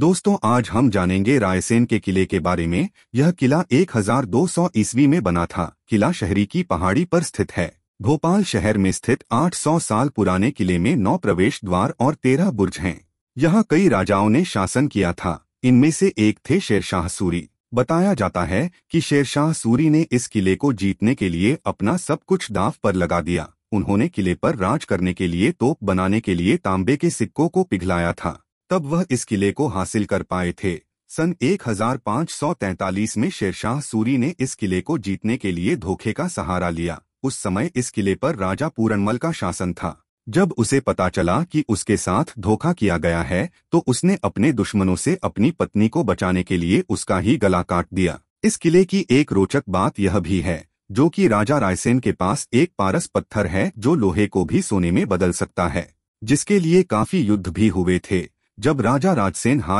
दोस्तों आज हम जानेंगे रायसेन के किले के बारे में यह किला 1200 ईस्वी में बना था किला शहरी की पहाड़ी पर स्थित है भोपाल शहर में स्थित 800 साल पुराने किले में नौ प्रवेश द्वार और तेरह बुर्ज हैं यहाँ कई राजाओं ने शासन किया था इनमें से एक थे शेरशाह सूरी बताया जाता है कि शेरशाह सूरी ने इस किले को जीतने के लिए अपना सब कुछ दाव पर लगा दिया उन्होंने किले पर राज करने के लिए तोप बनाने के लिए तांबे के सिक्कों को पिघलाया था तब वह इस किले को हासिल कर पाए थे सन 1543 में शेरशाह सूरी ने इस किले को जीतने के लिए धोखे का सहारा लिया उस समय इस किले पर राजा पूरनमल का शासन था जब उसे पता चला कि उसके साथ धोखा किया गया है तो उसने अपने दुश्मनों से अपनी पत्नी को बचाने के लिए उसका ही गला काट दिया इस किले की एक रोचक बात यह भी है जो कि राजा रायसेन के पास एक पारस पत्थर है जो लोहे को भी सोने में बदल सकता है जिसके लिए काफी युद्ध भी हुए थे जब राजा राजसेन हार